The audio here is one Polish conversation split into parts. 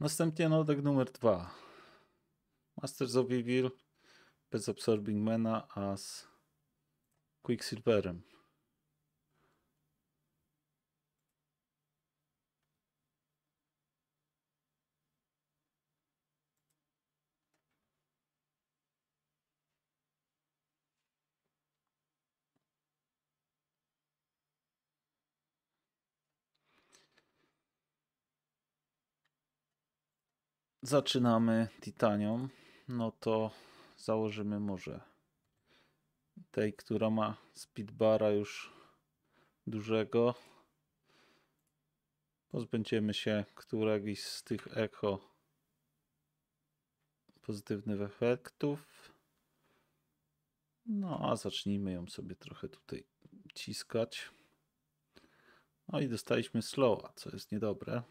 Następnie nodek numer 2. Masters of Evil bez Absorbing Mana, a z Quicksilverem. zaczynamy titanią, no to założymy może tej, która ma speedbara już dużego. Pozbędziemy się któregoś z tych echo pozytywnych efektów. No a zacznijmy ją sobie trochę tutaj ciskać. No i dostaliśmy slowa, co jest niedobre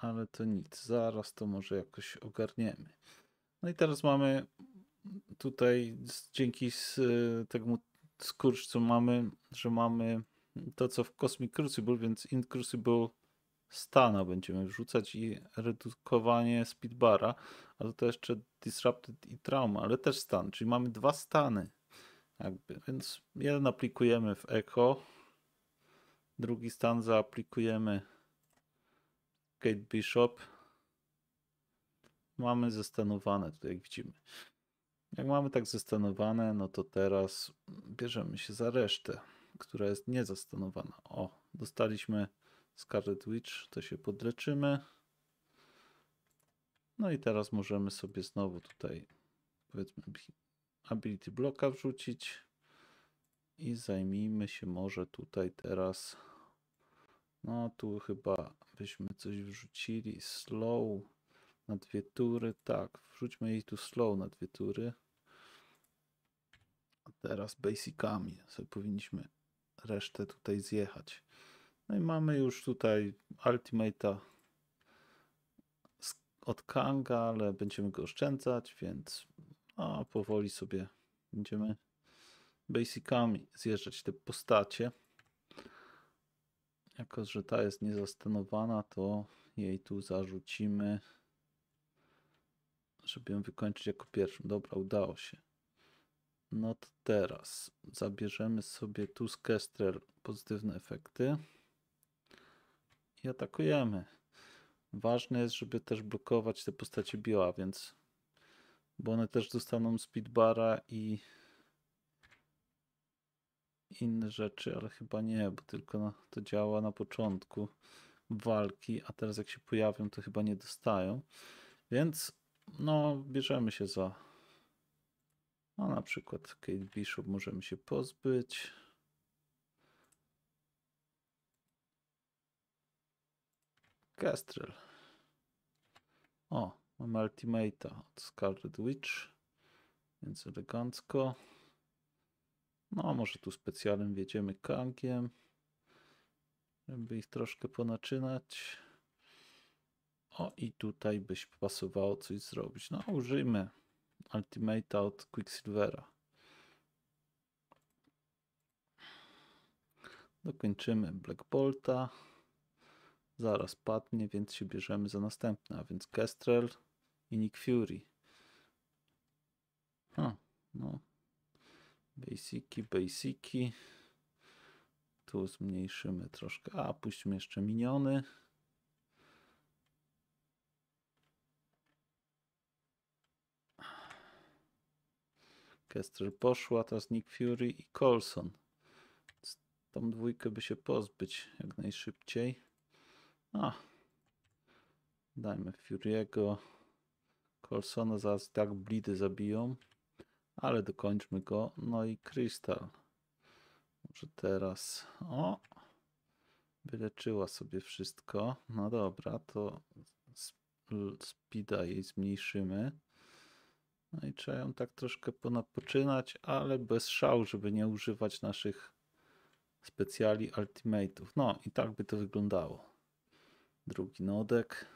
ale to nic, zaraz to może jakoś ogarniemy. No i teraz mamy tutaj dzięki z, temu skurczu mamy, że mamy to co w Cosmic Crucible, więc in Crucible stana będziemy wrzucać i redukowanie speedbara, ale to jeszcze Disrupted i Trauma, ale też stan, czyli mamy dwa stany. Jakby. Więc jeden aplikujemy w Echo, drugi stan zaaplikujemy Kate Bishop. Mamy zestanowane tutaj, jak widzimy. Jak mamy tak zestanowane, no to teraz bierzemy się za resztę, która jest niezastanowana. O, dostaliśmy Scarlet Witch, to się podleczymy. No i teraz możemy sobie znowu tutaj, powiedzmy, ability bloka wrzucić. I zajmijmy się może tutaj teraz, no tu chyba byśmy coś wrzucili. Slow na dwie tury. Tak, wrzućmy jej tu slow na dwie tury. A teraz basicami sobie powinniśmy resztę tutaj zjechać. No i mamy już tutaj Ultimate'a od Kanga, ale będziemy go oszczędzać, więc no, powoli sobie będziemy basicami zjeżdżać te postacie. Jako, że ta jest niezastanowana, to jej tu zarzucimy, żeby ją wykończyć jako pierwszą. Dobra, udało się. No to teraz zabierzemy sobie tu z Kestrel pozytywne efekty i atakujemy. Ważne jest, żeby też blokować te postacie Bioła, więc bo one też dostaną speedbara i inne rzeczy, ale chyba nie, bo tylko na, to działa na początku walki, a teraz jak się pojawią, to chyba nie dostają. Więc no, bierzemy się za. No, na przykład Kate Bishop możemy się pozbyć. Kestrel. O, mamy Ultimate od Scarlet Witch, więc elegancko. No, może tu specjalnym wjedziemy kankiem, żeby ich troszkę ponaczynać. O, i tutaj byś pasowało coś zrobić. No, użyjmy Ultimate'a od Quicksilvera. Dokończymy Black Bolta. Zaraz padnie, więc się bierzemy za następne, a więc Kestrel i Nick Fury. Ha, no, Basiki, basiki. Tu zmniejszymy troszkę. A, puśćmy jeszcze miniony. Kester poszła, teraz Nick Fury i Colson. Tą dwójkę by się pozbyć jak najszybciej. A, dajmy Fury'ego. Colsona zaraz tak blidy zabiją ale dokończmy go. No i krystal. Może teraz. O! Wyleczyła sobie wszystko. No dobra, to speeda jej zmniejszymy. No i trzeba ją tak troszkę ponapoczynać, ale bez szału, żeby nie używać naszych specjali ultimate'ów. No i tak by to wyglądało. Drugi nodek.